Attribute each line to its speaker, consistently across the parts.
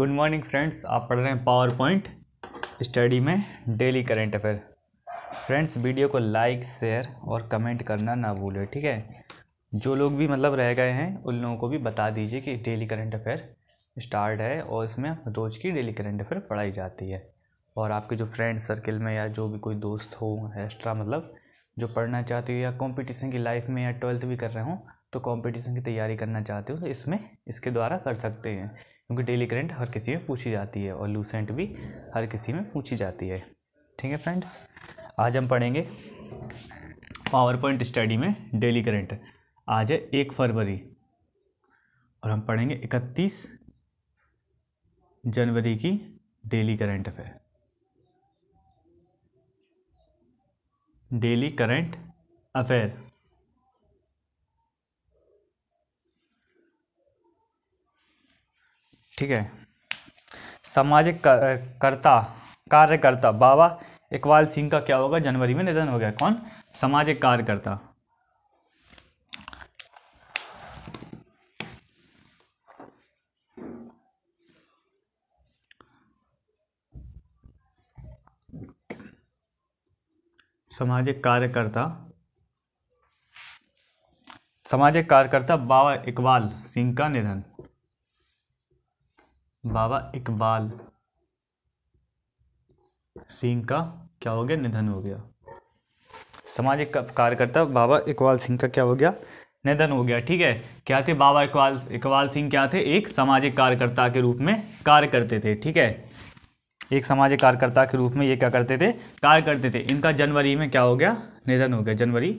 Speaker 1: good morning friends आप पढ़ रहे हैं पावर पॉइंट स्टडी में daily current affair friends video को लाइक शेयर और कमेंट करना ना भूलें ठीक है जो लोग भी मतलब रह गए हैं उन लोगों को भी बता दीजिए कि डेली करेंट अफेयर स्टार्ट है और इसमें रोज़ की डेली करेंट अफेयर पढ़ाई जाती है और आपके जो फ्रेंड सर्किल में या जो भी कोई दोस्त हो एक्स्ट्रा मतलब जो पढ़ना चाहते हो या कॉम्पिटिशन की लाइफ में या ट्वेल्थ भी कर रहे हो तो कंपटीशन की तैयारी करना चाहते हो तो इसमें इसके द्वारा कर सकते हैं क्योंकि डेली करंट हर किसी में पूछी जाती है और लूसेंट भी हर किसी में पूछी जाती है ठीक है फ्रेंड्स आज हम पढ़ेंगे पावर पॉइंट स्टडी में डेली करंट आज है एक फरवरी और हम पढ़ेंगे इकतीस जनवरी की daily current affair daily current affair ठीक है सामाजिक कर्ता कार्यकर्ता बाबा इकबाल सिंह का क्या होगा जनवरी में निधन हो गया कौन सामाजिक कार्यकर्ता सामाजिक कार्यकर्ता सामाजिक कार्यकर्ता बाबा इकबाल सिंह का निधन बाबा इकबाल सिंह का क्या हो गया निधन हो गया सामाजिक कार्यकर्ता बाबा इकबाल सिंह का क्या हो गया निधन हो गया ठीक है क्या थे बाबा इकबाल इकबाल सिंह क्या थे एक सामाजिक कार्यकर्ता के रूप में कार्य करते थे ठीक है एक सामाजिक कार्यकर्ता के रूप में ये क्या करते थे कार्य करते थे इनका जनवरी में क्या हो गया निधन हो गया जनवरी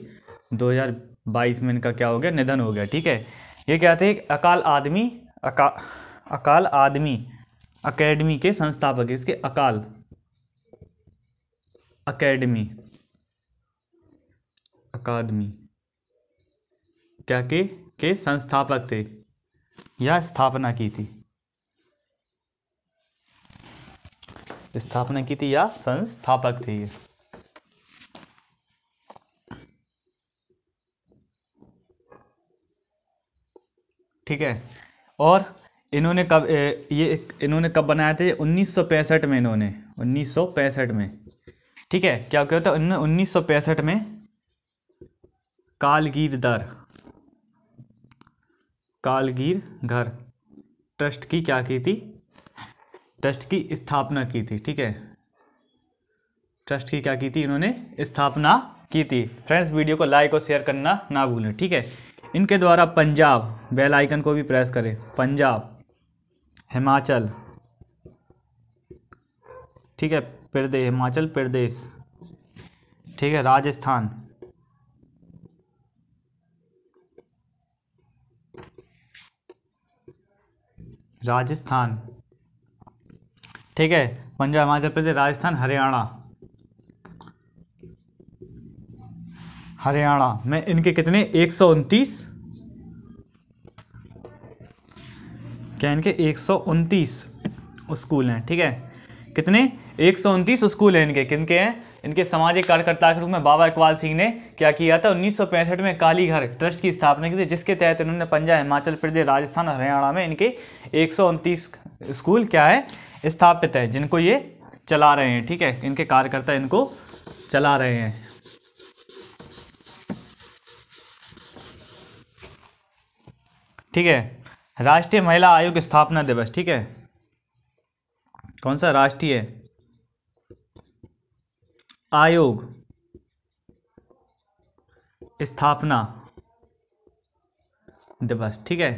Speaker 1: 2022 में इनका क्या हो गया निधन हो गया ठीक है ये क्या थे एक अकाल आदमी अका अकाल आदमी अकेडमी के संस्थापक इसके अकाल अकेडमी अकादमी क्या के के संस्थापक थे या स्थापना की थी स्थापना की थी या संस्थापक थे ये ठीक है और इन्होंने कब ये इन्होंने कब बनाए थे उन्नीस में इन्होंने उन्नीस में ठीक है क्या क्या होता है उन्नीस में कालगीर दर कालगीर घर ट्रस्ट की क्या की थी ट्रस्ट की स्थापना की थी ठीक है ट्रस्ट की क्या की थी इन्होंने स्थापना की थी फ्रेंड्स वीडियो को लाइक और शेयर करना ना भूलें ठीक है इनके द्वारा पंजाब बेल आइकन को भी प्रेस करें पंजाब हिमाचल ठीक है प्रदेश हिमाचल प्रदेश ठीक है राजस्थान राजस्थान ठीक है पंजाब हिमाचल प्रदेश राजस्थान हरियाणा हरियाणा में इनके कितने एक सौ उनतीस क्या इनके एक स्कूल हैं ठीक है कितने एक स्कूल हैं इनके किन के हैं इनके सामाजिक कार्यकर्ता के रूप में बाबा इकबाल सिंह ने क्या किया था उन्नीस में कालीघर ट्रस्ट की स्थापना की थी जिसके तहत इन्होंने पंजाब हिमाचल प्रदेश राजस्थान और हरियाणा में इनके एक स्कूल क्या है स्थापित है जिनको ये चला रहे हैं ठीक है इनके कार्यकर्ता इनको चला रहे हैं ठीक है राष्ट्रीय महिला आयोग स्थापना दिवस ठीक है कौन सा राष्ट्रीय आयोग स्थापना दिवस ठीक है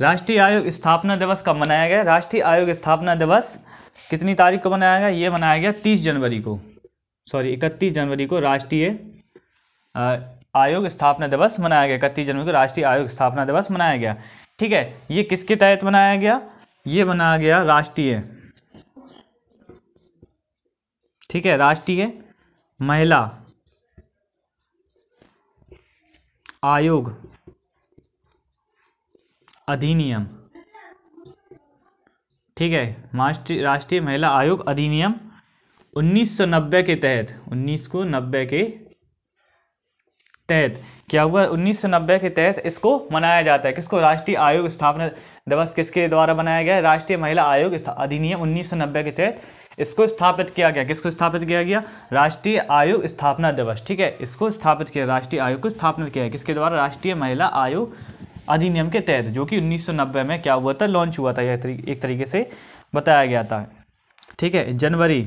Speaker 1: राष्ट्रीय आयोग स्थापना दिवस कब मनाया गया राष्ट्रीय आयोग स्थापना दिवस कितनी तारीख को मनाया गया ये मनाया गया तीस जनवरी को सॉरी इकतीस जनवरी को राष्ट्रीय आयोग स्थापना दिवस मनाया गया इकतीस जनवरी को राष्ट्रीय आयोग स्थापना दिवस मनाया गया ठीक है ये किसके तहत मनाया गया ये मनाया गया राष्ट्रीय ठीक है राष्ट्रीय महिला आयोग अधिनियम ठीक है राष्ट्रीय महिला आयोग अधिनियम 1990 के तहत उन्नीस नब्बे के तहत क्या हुआ नब्बे के तहत इसको मनाया जाता है किसको राष्ट्रीय आयोग स्थापना दिवस किसके द्वारा मनाया गया राष्ट्रीय महिला आयोग अधिनियम नब्बे के तहत इसको स्थापित किया गया किसको स्थापित किया गया राष्ट्रीय आयोग स्थापना दिवस ठीक है इसको स्थापित किया राष्ट्रीय आयोग को स्थापना किया किसके द्वारा राष्ट्रीय महिला आयोग अधिनियम के तहत जो कि उन्नीस में क्या हुआ था लॉन्च हुआ था यह एक तरीके से बताया गया था ठीक है जनवरी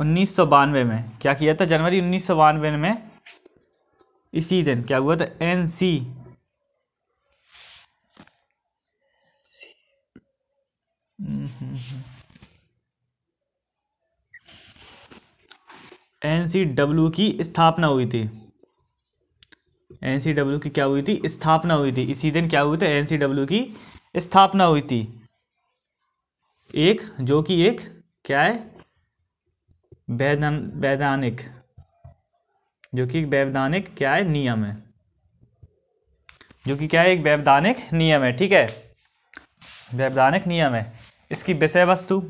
Speaker 1: उन्नीस में क्या किया था जनवरी उन्नीस में इसी दिन क्या हुआ था N C N C W की स्थापना हुई थी एन सी डब्ल्यू की क्या हुई थी स्थापना हुई थी इसी दिन क्या हुई थी एन सी डब्ल्यू की स्थापना हुई थी एक जो कि एक क्या है वैधानिक जो कि वैवधानिक क्या है नियम है जो कि क्या है एक वैवधानिक नियम है ठीक है वैवधानिक नियम है इसकी विषय वस्तु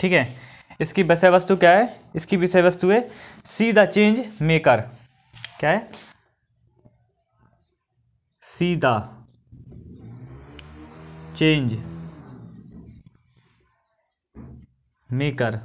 Speaker 1: ठीक है इसकी विषय वस्तु क्या है इसकी विषय वस्तु है सी द चेंज मेकर क्या है सी द चेंज मेकर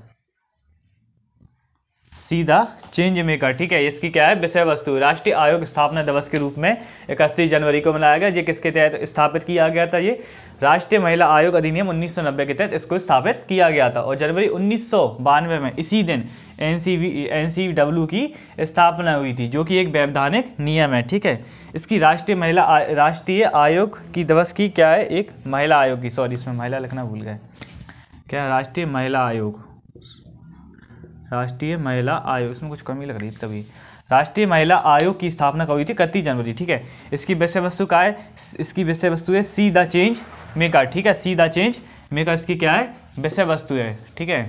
Speaker 1: सीधा चेंज मेकर ठीक है इसकी क्या है विषय वस्तु राष्ट्रीय आयोग स्थापना दिवस के रूप में इकतीस जनवरी को मनाया गया ये किसके तहत स्थापित किया गया था ये राष्ट्रीय महिला आयोग अधिनियम 1990 के तहत इसको स्थापित किया गया था और जनवरी उन्नीस में इसी दिन एन सी की स्थापना हुई थी जो कि एक वैवधानिक नियम है ठीक है इसकी राष्ट्रीय महिला राष्ट्रीय आयोग की दिवस की क्या है एक महिला आयोग की सॉरी इसमें महिला लिखना भूल गए क्या राष्ट्रीय महिला आयोग राष्ट्रीय महिला आयोग इसमें कुछ कमी लग रही तभी राष्ट्रीय महिला आयोग की स्थापना कब हुई थी इकतीस जनवरी ठीक है इसकी विषय वस्तु का है इसकी विषय वस्तु है सी द चेंज मेकर ठीक है सी द चेंज मेकर इसकी क्या है विषय वस्तु है ठीक है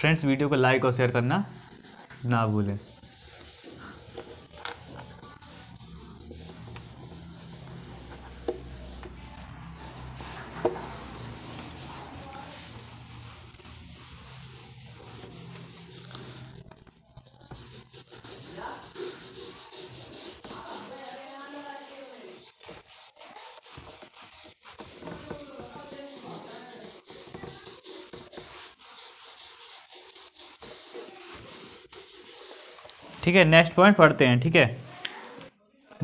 Speaker 1: फ्रेंड्स वीडियो को लाइक और शेयर करना ना भूलें ठीक है नेक्स्ट पॉइंट पढ़ते हैं ठीक है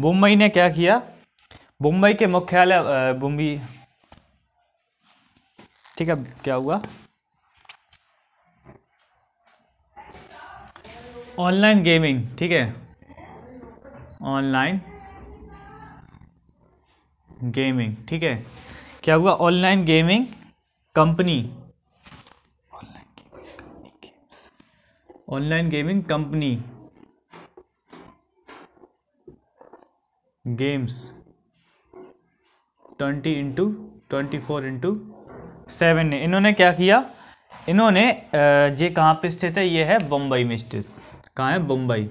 Speaker 1: मुंबई ने क्या किया मुंबई के मुख्यालय मुंबई ठीक है क्या हुआ ऑनलाइन गेमिंग ठीक है ऑनलाइन गेमिंग ठीक है क्या हुआ online gaming company online gaming company games twenty into twenty four into seven ने इन्होंने क्या किया इन्होंने ये कहाँ पे स्थित है ये है बम्बई में स्थित कहाँ है बम्बई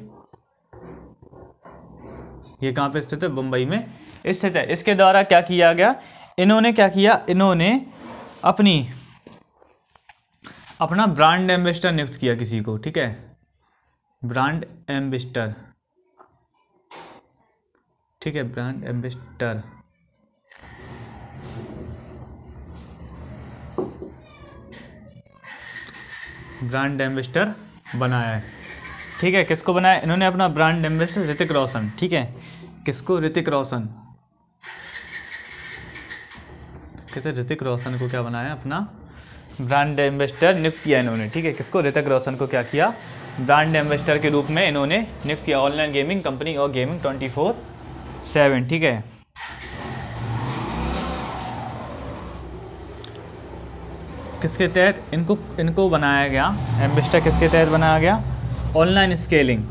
Speaker 1: ये कहाँ पे स्थित है बम्बई में स्थित है इसके द्वारा क्या किया गया इन्होंने क्या किया इन्होंने अपनी अपना ब्रांड एम्बेस्टर नियुक्त किया किसी को ठीक है ब्रांड एम्बेस्टर ठीक है ब्रांड एम्बेस्टर ब्रांड एम्बेस्टर बनाया है ठीक है किसको बनाया इन्होंने अपना ब्रांड एम्बेस्टर ऋतिक रोशन ठीक है किसको ऋतिक रोशन कहते ऋतिक रोशन को क्या बनाया अपना ब्रांड एम्बेस्टर नियुक्त किया इन्होंने ठीक है किसको ऋतिक रोशन को क्या किया ब्रांड एम्बेस्टर के रूप में इन्होंने नियुक्त किया ऑनलाइन गेमिंग कंपनी और गेमिंग ट्वेंटी फोर सेवन ठीक है किसके तहत इनको इनको बनाया गया एम्बिस्टा किसके तहत बनाया गया ऑनलाइन स्केलिंग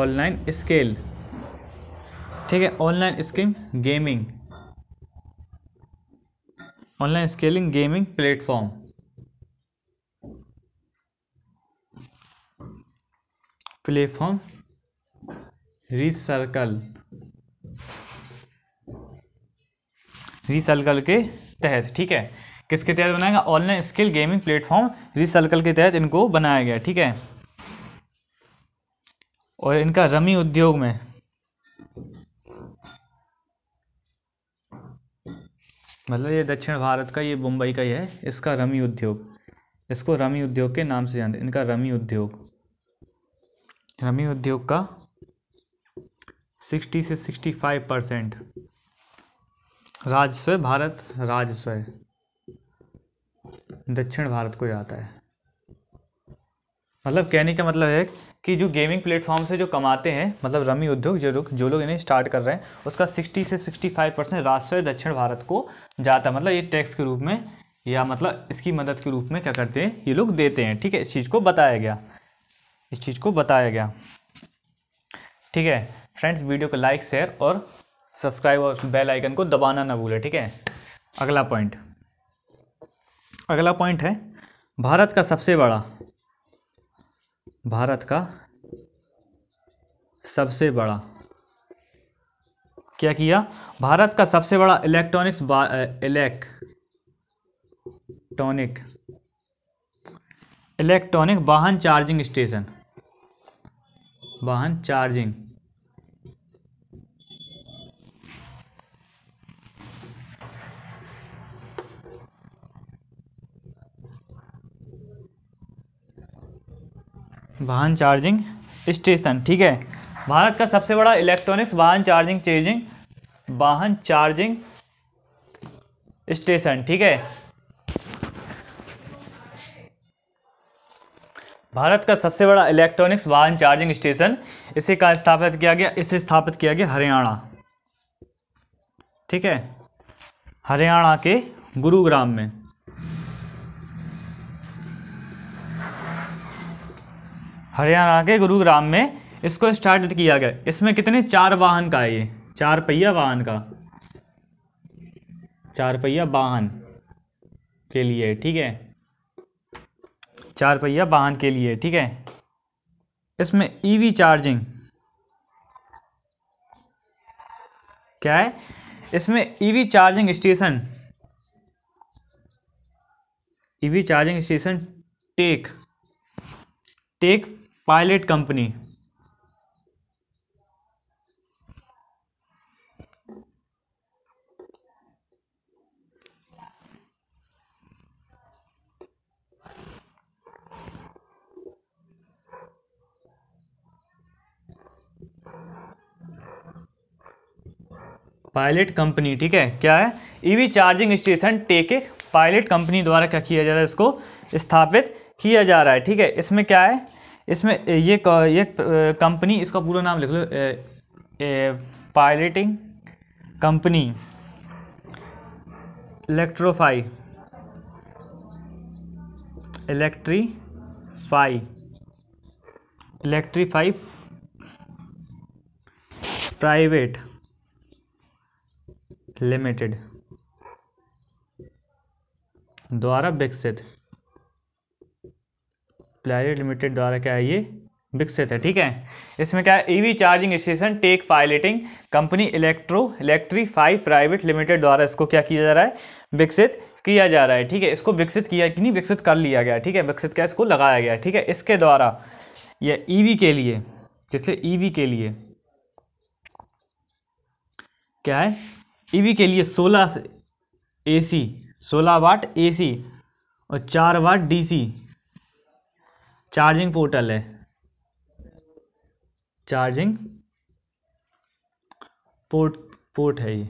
Speaker 1: ऑनलाइन स्केल ठीक है online scheme gaming online scaling gaming platform platform recircle recircle के तहत ठीक है किसके तहत बनाएगा online skill gaming platform recircle के तहत इनको बनाया गया ठीक है और इनका रमी उद्योग में मतलब ये दक्षिण भारत का ये मुंबई का ही है इसका रमी उद्योग इसको रमी उद्योग के नाम से जानते हैं इनका रमी उद्योग रमी उद्योग का सिक्सटी से सिक्सटी फाइव परसेंट राजस्व भारत राजस्व दक्षिण भारत को जाता है मतलब कहने का मतलब है कि जो गेमिंग प्लेटफॉर्म से जो कमाते हैं मतलब रमी उद्योग जो लोग जो लोग इन्हें स्टार्ट कर रहे हैं उसका 60 से 65 परसेंट राजस्व दक्षिण भारत को जाता है मतलब ये टैक्स के रूप में या मतलब इसकी मदद के रूप में क्या करते हैं ये लोग देते हैं ठीक है इस चीज़ को बताया गया इस चीज़ को बताया गया ठीक है फ्रेंड्स वीडियो को लाइक शेयर और सब्सक्राइब और बेल आइकन को दबाना ना भूलें ठीक है अगला पॉइंट अगला पॉइंट है भारत का सबसे बड़ा भारत का सबसे बड़ा क्या किया भारत का सबसे बड़ा इलेक्ट्रॉनिक्स इलेक्ट्रॉनिक इलेक्ट्रॉनिक वाहन चार्जिंग स्टेशन वाहन चार्जिंग वाहन चार्जिंग स्टेशन ठीक है भारत का सबसे बड़ा इलेक्ट्रॉनिक्स वाहन चार्जिंग चेजिंग वाहन चार्जिंग स्टेशन ठीक है भारत का सबसे बड़ा इलेक्ट्रॉनिक्स वाहन चार्जिंग स्टेशन इसे का स्थापित किया गया इसे स्थापित किया गया हरियाणा ठीक है हरियाणा के गुरुग्राम में हरियाणा के गुरुग्राम में इसको स्टार्ट किया गया इसमें कितने चार वाहन का है ये चार पहिया वाहन का चार पहिया वाहन के लिए ठीक है चार पहिया वाहन के लिए ठीक है इसमें ईवी e चार्जिंग क्या है इसमें EV charging station EV charging station tech tech pilot company पायलट कंपनी ठीक है क्या है EV charging station tech pilot company द्वारा क्या किया जा रहा है इसको स्थापित किया जा रहा है ठीक है इसमें क्या है इसमें ये ये कंपनी इसका पूरा नाम लिख लो piloting company electrify electrify electrify private limited द्वारा विकसित प्लायर लिमिटेड द्वारा क्या है ये विकसित है ठीक है इसमें क्या है EV charging station tech piloting company electro इलेक्ट्री फाइव प्राइवेट लिमिटेड द्वारा इसको क्या किया जा रहा है विकसित किया जा रहा है ठीक है इसको विकसित किया कि नहीं विकसित कर लिया गया ठीक है विकसित क्या इसको लगाया गया ठीक है इसके द्वारा यह ईवी e के लिए जिससे ईवी e के लिए क्या है ईवी e के लिए सोलह एसी सोलह वाट एसी और चार वाट डीसी चार्जिंग पोर्टल है चार्जिंग पोर्ट पोर्ट है ये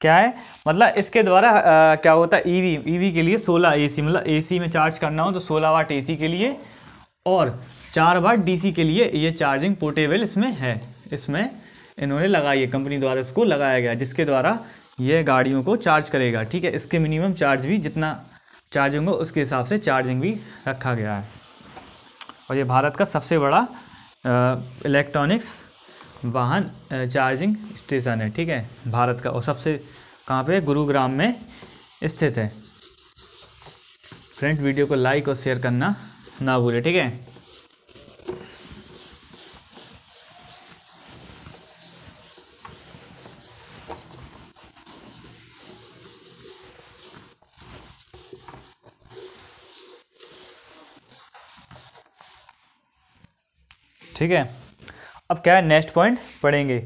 Speaker 1: क्या है मतलब इसके द्वारा क्या होता है ईवी e ईवी e के लिए 16 एसी मतलब एसी में चार्ज करना हो तो 16 वाट एसी के लिए और चार वाट डीसी के लिए ये चार्जिंग पोर्टेबल इसमें है इसमें इन्होंने लगाई है कंपनी द्वारा इसको लगाया गया जिसके द्वारा ये गाड़ियों को चार्ज करेगा ठीक है इसके मिनिमम चार्ज भी जितना चार्जिंग हो उसके हिसाब से चार्जिंग भी रखा गया है और ये भारत का सबसे बड़ा इलेक्ट्रॉनिक्स वाहन चार्जिंग स्टेशन है ठीक है भारत का और सबसे कहाँ पे गुरुग्राम में स्थित है फ्रेंड वीडियो को लाइक और शेयर करना ना भूलें ठीक है ठीक है अब क्या है नेक्स्ट पॉइंट पढ़ेंगे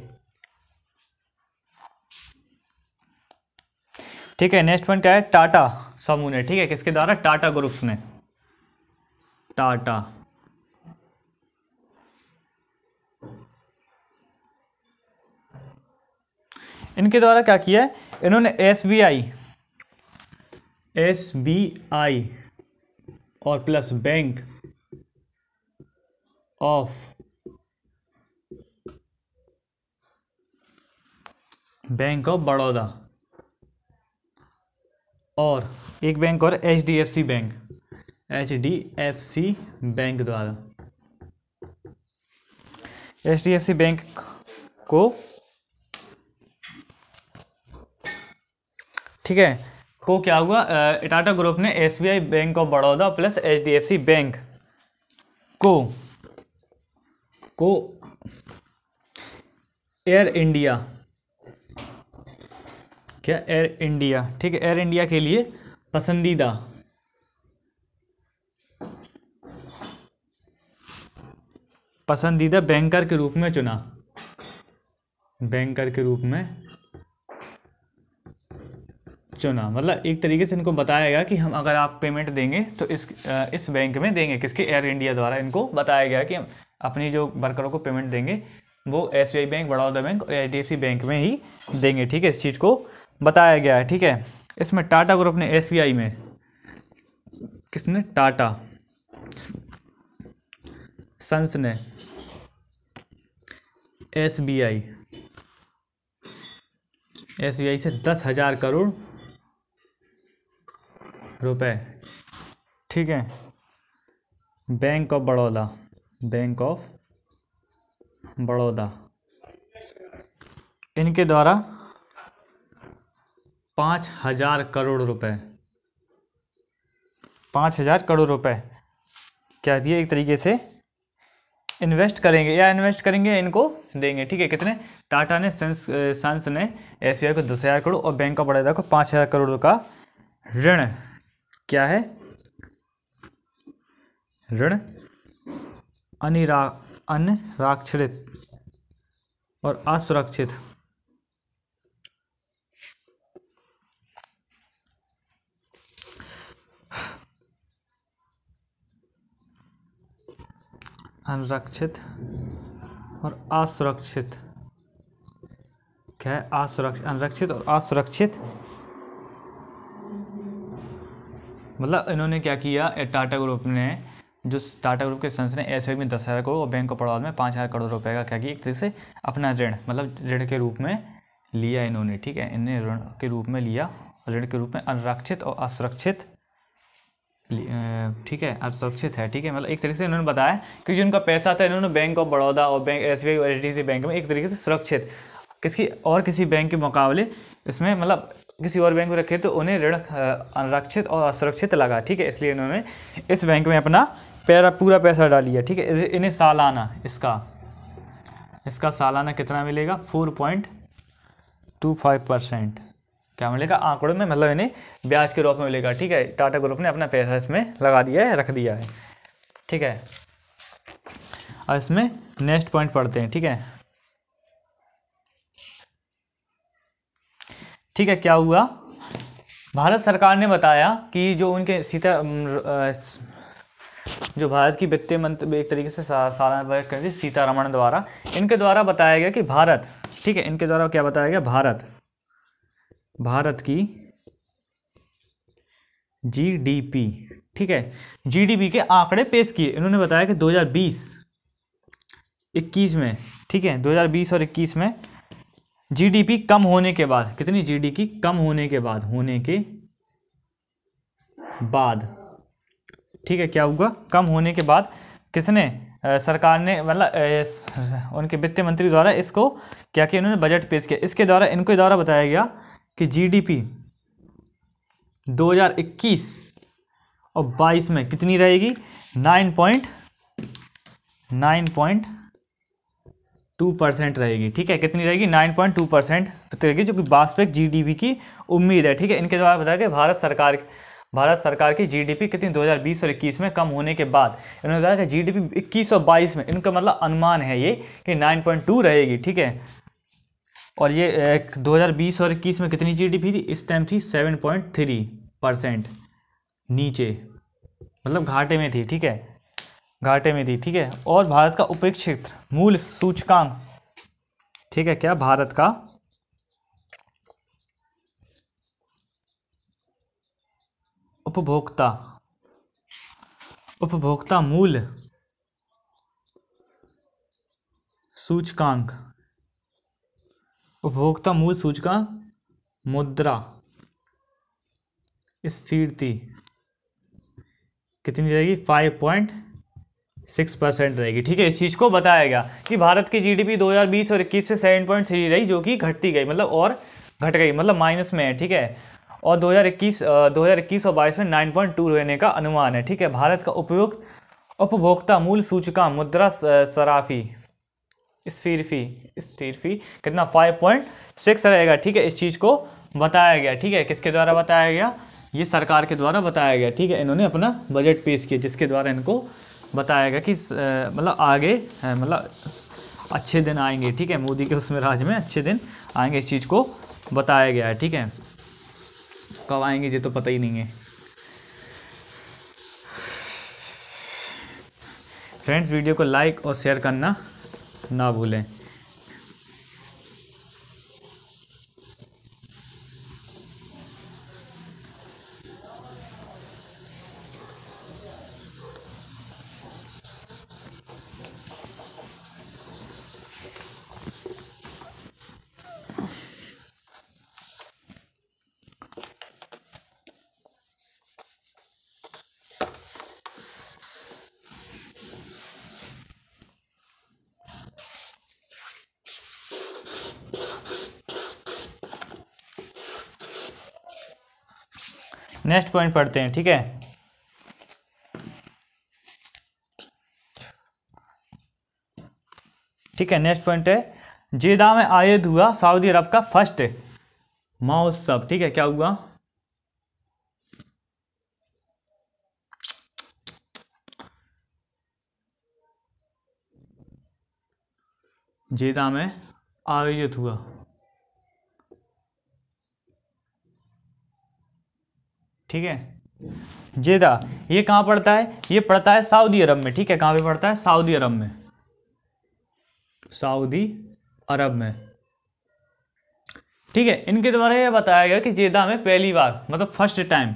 Speaker 1: ठीक है नेक्स्ट पॉइंट क्या है टाटा समूह ने ठीक है किसके द्वारा टाटा ग्रुप्स ने टाटा इनके द्वारा क्या किया है इन्होंने S B I S B I और plus bank of bank of Baroda और एक बैंक और H D F C bank H D F C bank द्वारा H D F C bank को ठीक है को क्या हुआ टाटा ग्रुप ने S B I bank of Baroda plus H D F C bank को को एयर इंडिया क्या एयर इंडिया ठीक है एयर इंडिया के लिए पसंदीदा पसंदीदा बैंकर के रूप में चुना बैंकर के रूप में चुना मतलब एक तरीके से इनको बताया गया कि हम अगर आप पेमेंट देंगे तो इस इस बैंक में देंगे किसके एयर इंडिया द्वारा इनको बताया गया कि हम अपनी जो वर्करों को पेमेंट देंगे वो एस बैंक बड़ौदा बैंक और एच बैंक में ही देंगे ठीक है इस चीज़ को बताया गया है ठीक है इसमें टाटा ग्रुप ने एस में किसने टाटा सन्स ने S B I S B I से दस हज़ार करोड़ रुपए ठीक है bank of Baroda bank of Baroda इनके द्वारा पाँच हजार करोड़ रुपए पाँच हजार करोड़ रुपए क्या दिए एक तरीके से इन्वेस्ट करेंगे या इन्वेस्ट करेंगे इनको देंगे ठीक है कितने टाटा ने सन्स सन्स ने एस को दस हज़ार करोड़ और बैंक ऑफ बड़ौदा को पाँच हज़ार करोड़ का ऋण क्या है ऋण अनिरा अनिराक्षरित और असुरक्षित अनुरक्षित और असुरक्षित क्या है असुरक्षित अनुरक्षित और असुरक्षित मतलब इन्होंने क्या किया टाटा ग्रुप ने जो टाटा ग्रुप के संस ने एस में दस हज़ार करोड़ और बैंक ऑफ बड़ौदा में पाँच हज़ार करोड़ रुपए का क्या किया एक तरह से अपना ऋण मतलब ऋण के रूप में लिया इन्होंने ठीक है इन्हें ऋण के रूप में लिया ऋण के रूप में अनुरक्षित और असुरक्षित ठीक है सुरक्षित है ठीक है मतलब एक तरीके से इन्होंने बताया क्योंकि उनका पैसा था इन्होंने बैंक ऑफ बड़ौदा और bank S B I bank में एक तरीके से सुरक्षित किसी और किसी बैंक के मुकाबले इसमें मतलब किसी और बैंक में रखे तो उन्हें ऋण अनरक्षित और असुरक्षित लगा ठीक है इसलिए इन्होंने इस बैंक में अपना पैरा पूरा पैसा डाल लिया ठीक है इन्हें सालाना इसका इसका सालाना कितना मिलेगा four point two five percent क्या मिलेगा आंकड़ों में मतलब यानी ब्याज के रूप में मिलेगा ठीक है टाटा ग्रुप ने अपना पैसा इसमें लगा दिया है रख दिया है ठीक है और इसमें नेक्स्ट पॉइंट पढ़ते हैं ठीक है ठीक है क्या हुआ भारत सरकार ने बताया कि जो उनके सीता जो भारत की वित्तीय मंत्री एक तरीके से सालाना बजट करेंगे सीतारमण द्वारा इनके द्वारा बताया गया कि भारत ठीक है इनके द्वारा क्या बताया गया भारत भारत की जीडीपी ठीक है जीडीपी के आंकड़े पेश किए इन्होंने बताया कि 2020 21 में ठीक है 2020 और 21 में जीडीपी कम होने के बाद कितनी जीडीपी कम होने के बाद होने के बाद ठीक है क्या हुआ कम होने के बाद किसने आ, सरकार ने मतलब उनके वित्त मंत्री द्वारा इसको क्या किया उन्होंने बजट पेश किया इसके द्वारा इनके द्वारा बताया गया कि जीडीपी 2021 और 22 में कितनी रहेगी पॉइंट टू परसेंट रहेगी ठीक है कितनी रहेगी नाइन पॉइंट टू परसेंट तो रहेगी जो कि वास्तविक जीडीपी की उम्मीद है ठीक है इनके द्वारा बताया गया भारत सरकार भारत सरकार की जीडीपी कितनी 2020 और 21 में कम होने के बाद इन्होंने बताया कि जीडीपी 21 और 22 में इनका मतलब अनुमान है ये कि 9.2 रहेगी ठीक है और ये एक 2020 और इक्कीस में कितनी जीडीपी थी इस टाइम थी 7.3 परसेंट नीचे मतलब घाटे में थी ठीक है घाटे में थी ठीक है और भारत का उपेक्षित मूल सूचकांक ठीक है क्या भारत का उपभोक्ता उपभोक्ता मूल सूचकांक उपभोक्ता मूल्य सूचका मुद्रा स्फीर्ति कितनी रहेगी फाइव पॉइंट सिक्स परसेंट रहेगी ठीक है इस चीज़ को बताया गया कि भारत की जीडीपी 2020 और 21 से सेवन पॉइंट थ्री रही जो कि घटती गई मतलब और घट गई मतलब माइनस में है ठीक है और 2021 2021 और 22 में नाइन पॉइंट टू रहने का अनुमान है ठीक है भारत का उपयुक्त उपभोक्ता मूल सूचकांक मुद्रा सराफी स्फीरफी स्टीरफी कितना फाइव पॉइंट सिक्स रहेगा ठीक है इस चीज़ को बताया गया ठीक है किसके द्वारा बताया गया ये सरकार के द्वारा बताया गया ठीक है इन्होंने अपना बजट पेश किया जिसके द्वारा इनको बताया गया कि मतलब आगे मतलब अच्छे दिन आएंगे ठीक है मोदी के उसमें राज में अच्छे दिन आएंगे इस चीज़ को बताया गया है ठीक है कब आएंगे ये तो पता ही नहीं है फ्रेंड्स वीडियो को लाइक और शेयर करना ना भूलें नेक्स्ट पॉइंट पढ़ते हैं ठीक है ठीक है नेक्स्ट पॉइंट है जिदा में आयद हुआ सऊदी अरब का फर्स्ट महोत्सव ठीक है क्या हुआ जिदा में आयोजित हुआ ठीक है जेदा ये कहाँ पड़ता है ये पड़ता है सऊदी अरब में ठीक है कहाँ पे पड़ता है सऊदी अरब में सऊदी अरब में ठीक है इनके द्वारा यह बताया गया कि जेदा में पहली बार मतलब फर्स्ट टाइम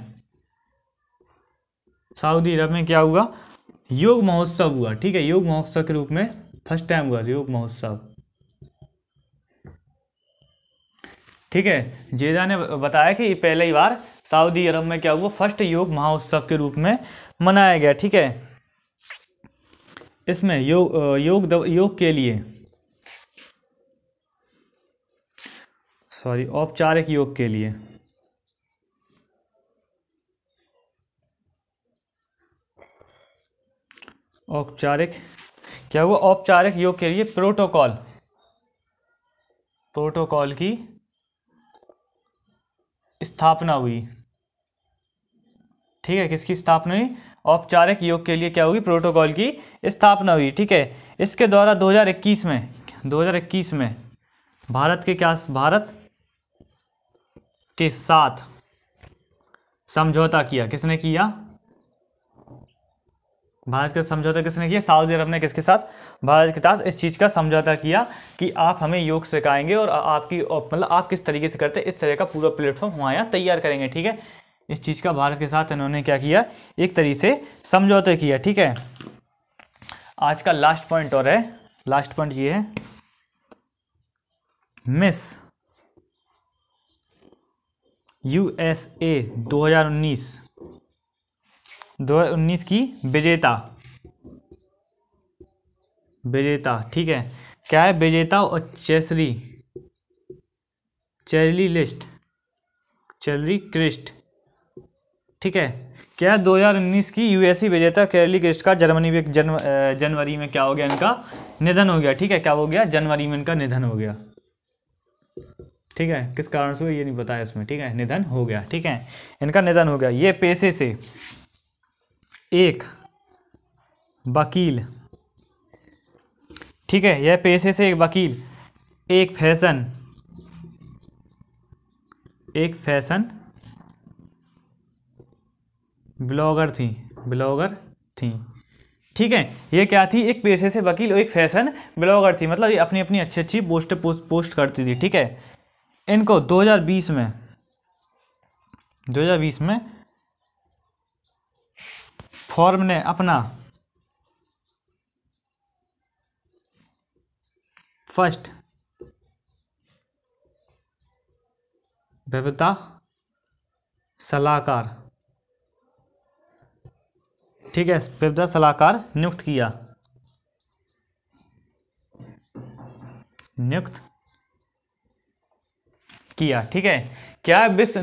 Speaker 1: सऊदी अरब में क्या हुआ योग महोत्सव हुआ ठीक है योग महोत्सव के रूप में फर्स्ट टाइम हुआ योग महोत्सव ठीक है जेदा ने बताया कि पहली बार सऊदी अरब में क्या हुआ फर्स्ट योग महोत्सव के रूप में मनाया गया ठीक है इसमें यो, योग योग के लिए सॉरी औपचारिक योग के लिए औपचारिक क्या हुआ औपचारिक योग के लिए प्रोटोकॉल प्रोटोकॉल की स्थापना हुई ठीक है किसकी स्थापना हुई औपचारिक योग के लिए क्या हुई प्रोटोकॉल की स्थापना हुई ठीक है इसके द्वारा 2021 में 2021 में भारत के क्या भारत के साथ समझौता किया किसने किया भारत का समझौता किसने किया सऊदी अरब ने किसके साथ भारत के साथ इस चीज़ का समझौता किया कि आप हमें योग सिखाएंगे और आपकी मतलब आप किस तरीके से करते हैं इस तरह का पूरा प्लेटफॉर्म हमारे यहाँ तैयार करेंगे ठीक है इस चीज़ का भारत के साथ इन्होंने क्या किया एक तरीके से समझौता किया ठीक है आज का लास्ट पॉइंट और है लास्ट पॉइंट ये है मिस यूएसए उन्नीस 2019 की विजेता विजेता ठीक है क्या है विजेता और चेसरी चेरली लिस्ट चेरली क्रिस्ट ठीक है क्या 2019 की यूएसए विजेता केरली क्रिस्ट का जर्मनी में जनवरी में क्या हो गया इनका निधन हो गया ठीक है क्या हो गया जनवरी में इनका निधन हो गया ठीक है किस कारण से ये नहीं बताया इसमें ठीक है निधन हो गया ठीक है इनका निधन हो गया ये पैसे से एक वकील ठीक है यह पेशे से एक वकील एक फैशन एक फैशन ब्लॉगर थी ब्लॉगर थी ठीक है ये क्या थी एक पेशे से वकील और एक फैशन ब्लॉगर थी मतलब ये अपनी अपनी अच्छी अच्छी पोस्ट पोस्ट, पोस्ट करती थी ठीक है इनको 2020 में 2020 में फॉर्म ने अपना फर्स्ट विविधता सलाहकार ठीक है विविधता सलाहकार नियुक्त किया नियुक्त किया ठीक है क्या मिस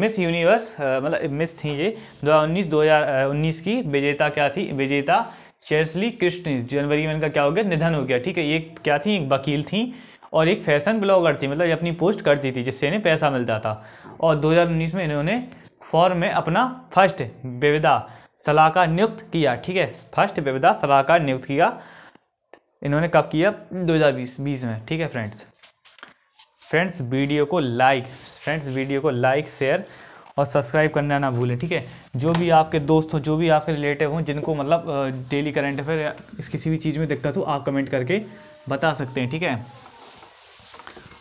Speaker 1: मिस यूनिवर्स मतलब मिस थी ये दो हज़ार उन्नीस दो हज़ार उन्नीस की विजेता क्या थी विजेता शेरसली कृष्ण जनवरी में इनका क्या हो गया निधन हो गया ठीक है ये क्या थी एक वकील थी और एक फैशन ब्लॉगर थी मतलब ये अपनी पोस्ट करती थी जिससे इन्हें पैसा मिलता था और 2019 में इन्होंने फॉर्म में अपना फर्स्ट विविधा सलाहकार नियुक्त किया ठीक है फर्स्ट विविधा सलाहकार नियुक्त किया इन्होंने कब किया बीस बीस में ठीक है फ्रेंड्स फ्रेंड्स वीडियो को लाइक फ्रेंड्स वीडियो को लाइक शेयर और सब्सक्राइब करना ना भूलें ठीक है जो भी आपके दोस्त हों जो भी आपके रिलेटिव हों जिनको मतलब डेली करंट अफेयर या किसी भी चीज़ में दिक्कत हो आप कमेंट करके बता सकते हैं ठीक है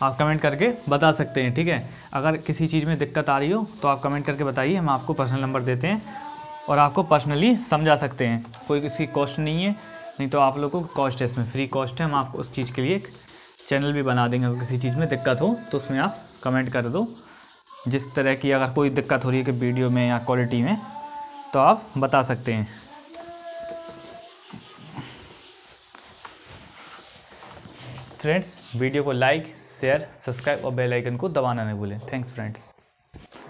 Speaker 1: आप कमेंट करके बता सकते हैं ठीक है अगर किसी चीज़ में दिक्कत आ रही हो तो आप कमेंट करके बताइए हम आपको पर्सनल नंबर देते हैं और आपको पर्सनली समझा सकते हैं कोई किसी कॉस्ट नहीं है नहीं तो आप लोगों को कॉस्ट है इसमें फ्री कॉस्ट है हम आपको उस चीज़ के लिए चैनल भी बना देंगे अगर किसी चीज़ में दिक्कत हो तो उसमें आप कमेंट कर दो जिस तरह की अगर कोई दिक्कत हो रही है कि वीडियो में या क्वालिटी में तो आप बता सकते हैं फ्रेंड्स वीडियो को लाइक शेयर सब्सक्राइब और बेल आइकन को दबाना नहीं भूलें थैंक्स फ्रेंड्स